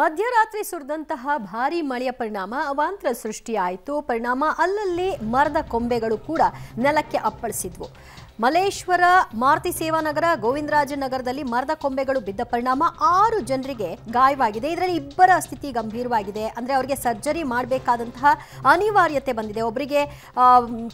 ಮಧ್ಯರಾತ್ರಿ ಸುರಿದಂತಹ ಭಾರೀ ಮಳೆಯ ಪರಿಣಾಮ ಅವಾಂತರ ಸೃಷ್ಟಿಯಾಯಿತು ಪರಿಣಾಮ ಅಲ್ಲಲ್ಲಿ ಮರದ ಕೊಂಬೆಗಳು ಕೂಡ ನೆಲಕ್ಕೆ ಅಪ್ಪಳಿಸಿದ್ವು ಮಲೇಶ್ವರ ಮಾರುತಿ ಸೇವಾನಗರ ಗೋವಿಂದರಾಜ ನಗರದಲ್ಲಿ ಮರದ ಕೊಂಬೆಗಳು ಬಿದ್ದ ಪರಿಣಾಮ ಆರು ಜನರಿಗೆ ಗಾಯವಾಗಿದೆ ಇದರಲ್ಲಿ ಇಬ್ಬರ ಸ್ಥಿತಿ ಗಂಭೀರವಾಗಿದೆ ಅಂದರೆ ಅವರಿಗೆ ಸರ್ಜರಿ ಮಾಡಬೇಕಾದಂತಹ ಅನಿವಾರ್ಯತೆ ಬಂದಿದೆ ಒಬ್ಬರಿಗೆ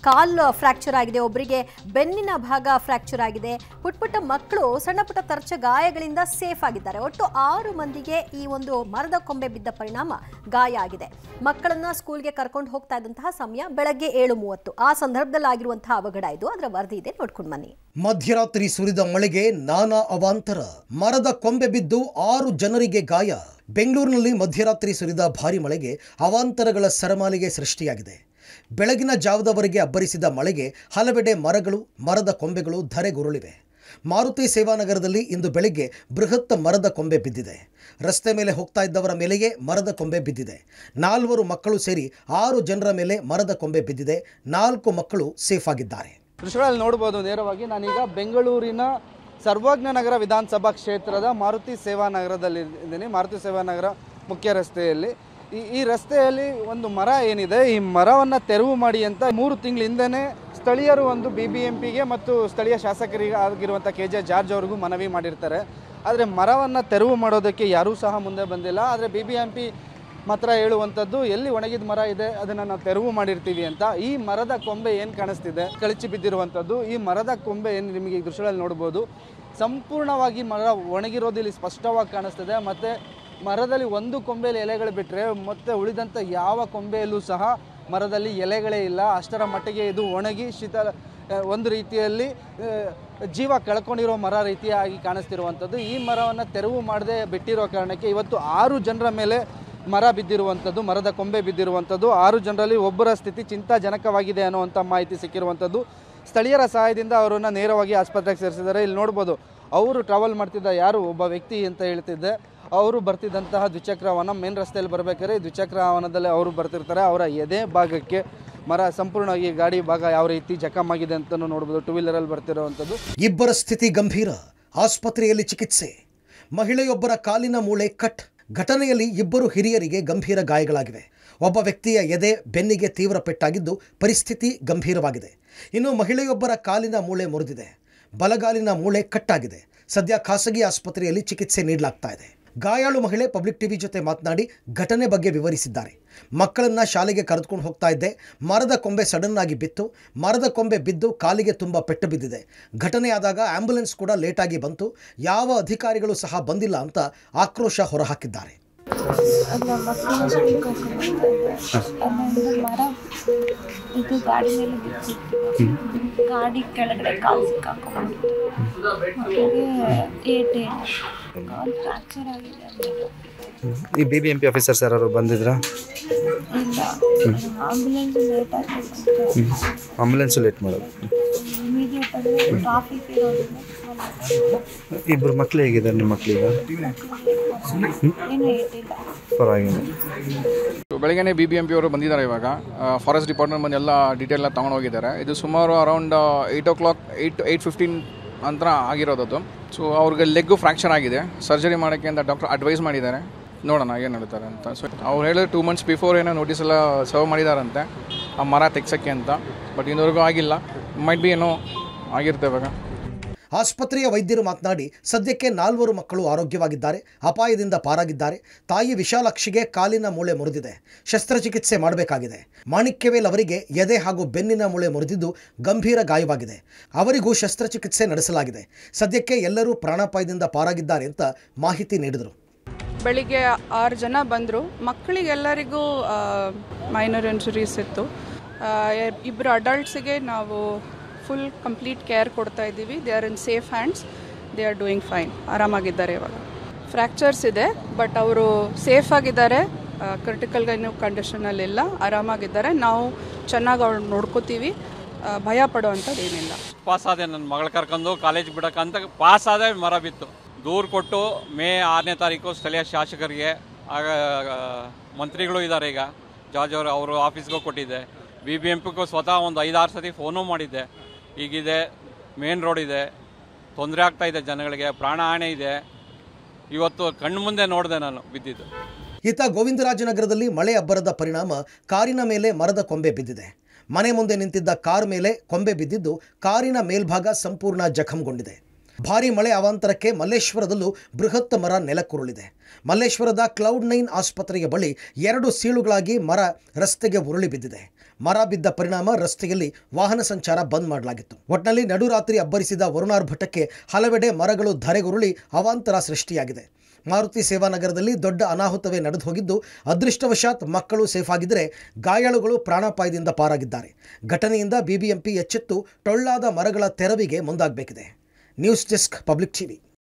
ಕಾಲ್ ಫ್ರಾಕ್ಚರ್ ಆಗಿದೆ ಒಬ್ಬರಿಗೆ ಬೆನ್ನಿನ ಭಾಗ ಫ್ರ್ಯಾಕ್ಚರ್ ಆಗಿದೆ ಪುಟ್ಟ ಪುಟ್ಟ ಮಕ್ಕಳು ಸಣ್ಣ ಪುಟ್ಟ ತರ್ಚ ಗಾಯಗಳಿಂದ ಸೇಫ್ ಆಗಿದ್ದಾರೆ ಒಟ್ಟು ಆರು ಮಂದಿಗೆ ಈ ಒಂದು ಮರದ ಕೊಂಬೆ ಬಿದ್ದ ಪರಿಣಾಮ ಗಾಯ ಆಗಿದೆ ಮಕ್ಕಳನ್ನು ಸ್ಕೂಲ್ಗೆ ಕರ್ಕೊಂಡು ಹೋಗ್ತಾ ಇದ್ದಂತಹ ಸಮಯ ಬೆಳಗ್ಗೆ ಏಳು ಮೂವತ್ತು ಆ ಸಂದರ್ಭದಲ್ಲಿ ಆಗಿರುವಂತಹ ಅವಘಡ ಇದು ಅದರ ವರದಿ ಇದೆ ನೋಡಿ ಮಧ್ಯರಾತ್ರಿ ಸುರಿದ ಮಳೆಗೆ ನಾನಾ ಅವಾಂತರ ಮರದ ಕೊಂಬೆ ಬಿದ್ದು ಆರು ಜನರಿಗೆ ಗಾಯ ಬೆಂಗಳೂರಿನಲ್ಲಿ ಮಧ್ಯರಾತ್ರಿ ಸುರಿದ ಭಾರಿ ಮಳೆಗೆ ಅವಾಂತರಗಳ ಸರಮಾಲಿಗೆ ಸೃಷ್ಟಿಯಾಗಿದೆ ಬೆಳಗಿನ ಜಾವದವರೆಗೆ ಅಬ್ಬರಿಸಿದ ಮಳೆಗೆ ಹಲವೆಡೆ ಮರಗಳು ಮರದ ಕೊಂಬೆಗಳು ಧರೆಗುರುಳಿವೆ ಮಾರುತಿ ಸೇವಾನಗರದಲ್ಲಿ ಇಂದು ಬೆಳಗ್ಗೆ ಬೃಹತ್ ಮರದ ಕೊಂಬೆ ಬಿದ್ದಿದೆ ರಸ್ತೆ ಮೇಲೆ ಹೋಗ್ತಾ ಇದ್ದವರ ಮೇಲೆಯೇ ಮರದ ಕೊಂಬೆ ಬಿದ್ದಿದೆ ನಾಲ್ವರು ಮಕ್ಕಳು ಸೇರಿ ಆರು ಜನರ ಮೇಲೆ ಮರದ ಕೊಂಬೆ ಬಿದ್ದಿದೆ ನಾಲ್ಕು ಮಕ್ಕಳು ಸೇಫ್ ಆಗಿದ್ದಾರೆ ದೃಶ್ಯಗಳಲ್ಲಿ ನೋಡ್ಬೋದು ನೇರವಾಗಿ ನಾನೀಗ ಬೆಂಗಳೂರಿನ ಸರ್ವಜ್ಞ ನಗರ ವಿಧಾನಸಭಾ ಕ್ಷೇತ್ರದ ಮಾರುತಿ ಸೇವಾ ನಗರದಲ್ಲಿ ಇದ್ದೀನಿ ಮಾರುತಿ ಸೇವಾ ನಗರ ಮುಖ್ಯ ರಸ್ತೆಯಲ್ಲಿ ಈ ಈ ರಸ್ತೆಯಲ್ಲಿ ಒಂದು ಮರ ಏನಿದೆ ಈ ಮರವನ್ನು ತೆರವು ಮಾಡಿ ಅಂತ ಮೂರು ತಿಂಗಳ ಸ್ಥಳೀಯರು ಒಂದು ಬಿ ಬಿ ಎಂ ಪಿಗೆ ಮತ್ತು ಸ್ಥಳೀಯ ಶಾಸಕರಿಗೆ ಆಗಿರುವಂಥ ಕೆ ಜೆ ಜಾರ್ಜ್ ಅವ್ರಿಗೂ ಮನವಿ ಮಾಡಿರ್ತಾರೆ ಆದರೆ ಮರವನ್ನು ತೆರವು ಮಾಡೋದಕ್ಕೆ ಯಾರೂ ಸಹ ಮುಂದೆ ಬಂದಿಲ್ಲ ಆದರೆ ಬಿ ಬಿ ಎಂ ಪಿ ಮಾತ್ರ ಹೇಳುವಂಥದ್ದು ಎಲ್ಲಿ ಒಣಗಿದ ಮರ ಇದೆ ಅದನ್ನು ನಾವು ತೆರವು ಮಾಡಿರ್ತೀವಿ ಅಂತ ಈ ಮರದ ಕೊಂಬೆ ಏನು ಕಾಣಿಸ್ತಿದೆ ಕಳಚಿ ಬಿದ್ದಿರುವಂಥದ್ದು ಈ ಮರದ ಕೊಂಬೆ ಏನು ನಿಮಗೆ ಈ ದೃಶ್ಯದಲ್ಲಿ ನೋಡ್ಬೋದು ಸಂಪೂರ್ಣವಾಗಿ ಮರ ಒಣಗಿರೋದು ಇಲ್ಲಿ ಸ್ಪಷ್ಟವಾಗಿ ಕಾಣಿಸ್ತದೆ ಮತ್ತು ಮರದಲ್ಲಿ ಒಂದು ಕೊಂಬೆಯಲ್ಲಿ ಎಲೆಗಳು ಬಿಟ್ಟರೆ ಮತ್ತೆ ಉಳಿದಂಥ ಯಾವ ಕೊಂಬೆಯಲ್ಲೂ ಸಹ ಮರದಲ್ಲಿ ಎಲೆಗಳೇ ಇಲ್ಲ ಅಷ್ಟರ ಮಟ್ಟಿಗೆ ಇದು ಒಣಗಿ ಶೀತ ಒಂದು ರೀತಿಯಲ್ಲಿ ಜೀವ ಕಳ್ಕೊಂಡಿರೋ ಮರ ರೀತಿಯಾಗಿ ಕಾಣಿಸ್ತಿರುವಂಥದ್ದು ಈ ಮರವನ್ನು ತೆರವು ಮಾಡದೆ ಬಿಟ್ಟಿರೋ ಕಾರಣಕ್ಕೆ ಇವತ್ತು ಆರು ಜನರ ಮೇಲೆ ಮರ ಬಿದ್ದಿರುವಂಥದ್ದು ಮರದ ಕೊಂಬೆ ಬಿದ್ದಿರುವಂಥದ್ದು ಆರು ಜನರಲ್ಲಿ ಒಬ್ಬರ ಸ್ಥಿತಿ ಚಿಂತಾಜನಕವಾಗಿದೆ ಅನ್ನುವಂಥ ಮಾಹಿತಿ ಸಿಕ್ಕಿರುವಂಥದ್ದು ಸ್ಥಳೀಯರ ಸಹಾಯದಿಂದ ಅವರನ್ನು ನೇರವಾಗಿ ಆಸ್ಪತ್ರೆಗೆ ಸೇರಿಸಿದ್ದಾರೆ ಇಲ್ಲಿ ನೋಡ್ಬೋದು ಅವರು ಟ್ರಾವೆಲ್ ಮಾಡ್ತಿದ್ದ ಯಾರು ಒಬ್ಬ ವ್ಯಕ್ತಿ ಅಂತ ಹೇಳ್ತಿದ್ದೆ ಅವರು ಬರ್ತಿದ್ದಂತಹ ದ್ವಿಚಕ್ರ ವಾಹನ ಮೇನ್ ರಸ್ತೆಯಲ್ಲಿ ಬರಬೇಕಾದ್ರೆ ದ್ವಿಚಕ್ರ ವಾಹನದಲ್ಲಿ ಅವರು ಬರ್ತಿರ್ತಾರೆ ಅವರ ಎದೆ ಭಾಗಕ್ಕೆ ಮರ ಸಂಪೂರ್ಣವಾಗಿ ಗಾಡಿ ಭಾಗ ಯಾವ ರೀತಿ ಜಖಮ್ಮಾಗಿದೆ ಅಂತಲೂ ನೋಡ್ಬೋದು ಟೂ ವೀಲರಲ್ಲಿ ಬರ್ತಿರುವಂಥದ್ದು ಇಬ್ಬರ ಸ್ಥಿತಿ ಗಂಭೀರ ಆಸ್ಪತ್ರೆಯಲ್ಲಿ ಚಿಕಿತ್ಸೆ ಮಹಿಳೆಯೊಬ್ಬರ ಕಾಲಿನ ಮೂಳೆ ಕಟ್ ಘಟನೆಯಲ್ಲಿ ಇಬ್ಬರು ಹಿರಿಯರಿಗೆ ಗಂಭೀರ ಗಾಯಗಳಾಗಿವೆ ಒಬ್ಬ ವ್ಯಕ್ತಿಯ ಎದೆ ಬೆನ್ನಿಗೆ ತೀವ್ರ ಪೆಟ್ಟಾಗಿದ್ದು ಪರಿಸ್ಥಿತಿ ಗಂಭೀರವಾಗಿದೆ ಇನ್ನು ಮಹಿಳೆಯೊಬ್ಬರ ಕಾಲಿನ ಮೂಳೆ ಮುರಿದಿದೆ ಬಲಗಾಲಿನ ಮೂಳೆ ಕಟ್ಟಾಗಿದೆ ಸದ್ಯ ಖಾಸಗಿ ಆಸ್ಪತ್ರೆಯಲ್ಲಿ ಚಿಕಿತ್ಸೆ ನೀಡಲಾಗ್ತಾ ಇದೆ ಗಾಯಾಳು ಮಹಿಳೆ ಪಬ್ಲಿಕ್ ಟಿವಿ ಜೊತೆ ಮಾತನಾಡಿ ಘಟನೆ ಬಗ್ಗೆ ವಿವರಿಸಿದ್ದಾರೆ ಮಕ್ಕಳನ್ನು ಶಾಲೆಗೆ ಕರೆದುಕೊಂಡು ಹೋಗ್ತಾ ಇದ್ದೆ ಮರದ ಕೊಂಬೆ ಸಡನ್ ಆಗಿ ಬಿತ್ತು ಮರದ ಕೊಂಬೆ ಬಿದ್ದು ಕಾಲಿಗೆ ತುಂಬ ಪೆಟ್ಟು ಬಿದ್ದಿದೆ ಘಟನೆಯಾದಾಗ ಆಂಬ್ಯುಲೆನ್ಸ್ ಕೂಡ ಲೇಟಾಗಿ ಬಂತು ಯಾವ ಅಧಿಕಾರಿಗಳು ಸಹ ಬಂದಿಲ್ಲ ಅಂತ ಆಕ್ರೋಶ ಹೊರಹಾಕಿದ್ದಾರೆ ಗಾಡಿ ಕೆಳಗಡೆ ಕಾಲು ಸಿಕ್ಕಾಕೊಂಡು ಏಟ್ ಈ B B M P officers sir ಬಂದಿದ್ರಾ ಬಂದಿದ್ರ ಆಂಬುಲೆನ್ಸ್ ಲೇಟ್ ಮಾಡೋದು ಇಬ್ಬರು ಮಕ್ಳು ಹೇಗಿದ್ದಾರೆ ನಿಮ್ಮ ಮಕ್ಕಳೀಗ ಪರವಾಗಿಲ್ಲ ಬೆಳಗ್ಗೆ ಬಿ ಬಿ ಎಂ ಪಿ ಅವರು ಬಂದಿದ್ದಾರೆ ಇವಾಗ ಫಾರೆಸ್ಟ್ ಡಿಪಾರ್ಟ್ಮೆಂಟ್ ಬಂದು ಎಲ್ಲ ಡೀಟೇಲ್ನ ತೊಗೊಂಡೋಗಿದ್ದಾರೆ ಇದು ಸುಮಾರು around eight o'clock eight eight fifteen ಅಂತ ಆಗಿರೋದದು ಸೊ ಅವ್ರಿಗೆ ಲೆಗ್ ಫ್ರ್ಯಾಕ್ಚರ್ ಆಗಿದೆ ಸರ್ಜರಿ ಮಾಡೋಕ್ಕೆ ಅಂತ ಡಾಕ್ಟರ್ ಅಡ್ವೈಸ್ ಮಾಡಿದ್ದಾರೆ ನೋಡೋಣ ಏನು ಹೇಳ್ತಾರೆ ಅಂತ ಸೊ ಅವ್ರು ಹೇಳಿದ್ರೆ ಟೂ ಮಂತ್ಸ್ ಬಿಫೋರ್ ಏನೋ ನೋಟಿಸ್ ಎಲ್ಲ ಸರ್ವ್ ಮಾಡಿದಾರಂತೆ ಆ ಮರ ತೆಗ್ಸೋಕ್ಕೆ ಅಂತ ಬಟ್ ಇನ್ನೂವರೆಗೂ ಆಗಿಲ್ಲ ಮೈಟ್ ಬಿ ಏನೋ ಆಗಿರ್ತೇವಾಗ ಆಸ್ಪತ್ರೆಯ ವೈದ್ಯರು ಮಾತನಾಡಿ ಸದ್ಯಕ್ಕೆ ನಾಲ್ವರು ಮಕ್ಕಳು ಆರೋಗ್ಯವಾಗಿದ್ದಾರೆ ಅಪಾಯದಿಂದ ಪಾರಾಗಿದ್ದಾರೆ ತಾಯಿ ವಿಶಾಲಾಕ್ಷಿಗೆ ಕಾಲಿನ ಮೂಳೆ ಮುರಿದಿದೆ ಶಸ್ತ್ರಚಿಕಿತ್ಸೆ ಮಾಡಬೇಕಾಗಿದೆ ಮಾಣಿಕ್ಯವೇಲ್ ಅವರಿಗೆ ಎದೆ ಹಾಗೂ ಬೆನ್ನಿನ ಮೂಳೆ ಮುರಿದಿದ್ದು ಗಂಭೀರ ಗಾಯವಾಗಿದೆ ಅವರಿಗೂ ಶಸ್ತ್ರಚಿಕಿತ್ಸೆ ನಡೆಸಲಾಗಿದೆ ಸದ್ಯಕ್ಕೆ ಎಲ್ಲರೂ ಪ್ರಾಣಾಪಾಯದಿಂದ ಪಾರಾಗಿದ್ದಾರೆ ಅಂತ ಮಾಹಿತಿ ನೀಡಿದರು ಬೆಳಿಗ್ಗೆ ಆರು ಜನ ಬಂದರು ಮಕ್ಕಳಿಗೆಲ್ಲರಿಗೂ ಮೈನರ್ ಇಂಜುರೀಸ್ ಇತ್ತು ಇಬ್ಬರು ಅಡಲ್ಟ್ಸಿಗೆ ನಾವು ಫುಲ್ ಕಂಪ್ಲೀಟ್ ಕೇರ್ ಕೊಡ್ತಾ ಇದ್ದೀವಿ they are in safe hands they are doing fine ಆರಾಮಾಗಿದ್ದಾರೆ ಇವಾಗ ಫ್ರ್ಯಾಕ್ಚರ್ಸ್ ಇದೆ ಬಟ್ ಅವರು ಸೇಫ್ ಆಗಿದ್ದಾರೆ ಕ್ರಿಟಿಕಲ್ ಏನು ಕಂಡೀಷನಲ್ಲಿಲ್ಲ ಆರಾಮಾಗಿದ್ದಾರೆ ನಾವು ಚೆನ್ನಾಗಿ ಅವ್ರು ನೋಡ್ಕೋತೀವಿ ಭಯ ಪಡುವಂಥದ್ದು ಏನಿಲ್ಲ ಪಾಸ್ ಆದೆ ನನ್ನ ಮಗಳ ಕರ್ಕೊಂಡು ಕಾಲೇಜ್ ಬಿಡೋಕ್ಕಂತ ಪಾಸ್ ಆದ ಮರ ಬಿತ್ತು ದೂರು ಕೊಟ್ಟು ಮೇ ಆರನೇ ತಾರೀಕು ಸ್ಥಳೀಯ ಶಾಸಕರಿಗೆ ಆಗ ಮಂತ್ರಿಗಳು ಇದ್ದಾರೆ ಈಗ ಜಾರ್ಜ್ ಅವರು ಅವರು ಆಫೀಸ್ಗೂ ಕೊಟ್ಟಿದ್ದೆ ಬಿ ಬಿ ಎಂ ಪಿಗೂ ಸ್ವತಃ ಒಂದು ಐದಾರು ಸತಿ ಫೋನು ಮಾಡಿದ್ದೆ ಈಗಿದೆ ಮೇನ್ ರೋಡ್ ಇದೆ ತೊಂದರೆ ಆಗ್ತಾ ಇದೆ ಜನಗಳಿಗೆ ಪ್ರಾಣಹಾನಿ ಇದೆ ಇವತ್ತು ಮುಂದೆ ನೋಡಿದೆ ನಾನು ಬಿದ್ದಿದ್ದು ಇತ್ತ ಗೋವಿಂದರಾಜನಗರದಲ್ಲಿ ಮಳೆ ಅಬ್ಬರದ ಪರಿಣಾಮ ಕಾರಿನ ಮೇಲೆ ಮರದ ಕೊಂಬೆ ಬಿದ್ದಿದೆ ಮನೆ ಮುಂದೆ ನಿಂತಿದ್ದ ಕಾರ್ ಮೇಲೆ ಕೊಂಬೆ ಬಿದ್ದಿದ್ದು ಕಾರಿನ ಮೇಲ್ಭಾಗ ಸಂಪೂರ್ಣ ಜಖಂಗೊಂಡಿದೆ ಭಾರಿ ಮಳೆ ಅವಾಂತರಕ್ಕೆ ಮಲ್ಲೇಶ್ವರದಲ್ಲೂ ಬೃಹತ್ ಮರ ನೆಲಕ್ಕುರುಳಿದೆ ಮಲ್ಲೇಶ್ವರದ ಕ್ಲೌಡ್ ನೈನ್ ಆಸ್ಪತ್ರೆಯ ಬಳಿ ಎರಡು ಸೀಳುಗಳಾಗಿ ಮರ ರಸ್ತೆಗೆ ಉರುಳಿ ಬಿದ್ದಿದೆ ಮರ ಬಿದ್ದ ಪರಿಣಾಮ ರಸ್ತೆಯಲ್ಲಿ ವಾಹನ ಸಂಚಾರ ಬಂದ್ ಮಾಡಲಾಗಿತ್ತು ಒಟ್ನಲ್ಲಿ ನಡುರಾತ್ರಿ ಅಬ್ಬರಿಸಿದ ವರುಣಾರ್ಭಟಕ್ಕೆ ಹಲವೆಡೆ ಮರಗಳು ಧರೆಗುರುಳಿ ಅವಾಂತರ ಸೃಷ್ಟಿಯಾಗಿದೆ ಮಾರುತಿ ಸೇವಾ ನಗರದಲ್ಲಿ ದೊಡ್ಡ ಅನಾಹುತವೇ ನಡೆದು ಹೋಗಿದ್ದು ಅದೃಷ್ಟವಶಾತ್ ಮಕ್ಕಳು ಸೇಫ್ ಆಗಿದ್ದರೆ ಗಾಯಾಳುಗಳು ಪ್ರಾಣಾಪಾಯದಿಂದ ಪಾರಾಗಿದ್ದಾರೆ ಘಟನೆಯಿಂದ ಬಿಬಿಎಂಪಿ ಎಚ್ಚೆತ್ತು ಟೊಳ್ಳಾದ ಮರಗಳ ತೆರವಿಗೆ ಮುಂದಾಗಬೇಕಿದೆ ನ್ಯೂಸ್ ಡೆಸ್ಕ್ ಪಬ್ಲಿಕ್ ಟಿವಿ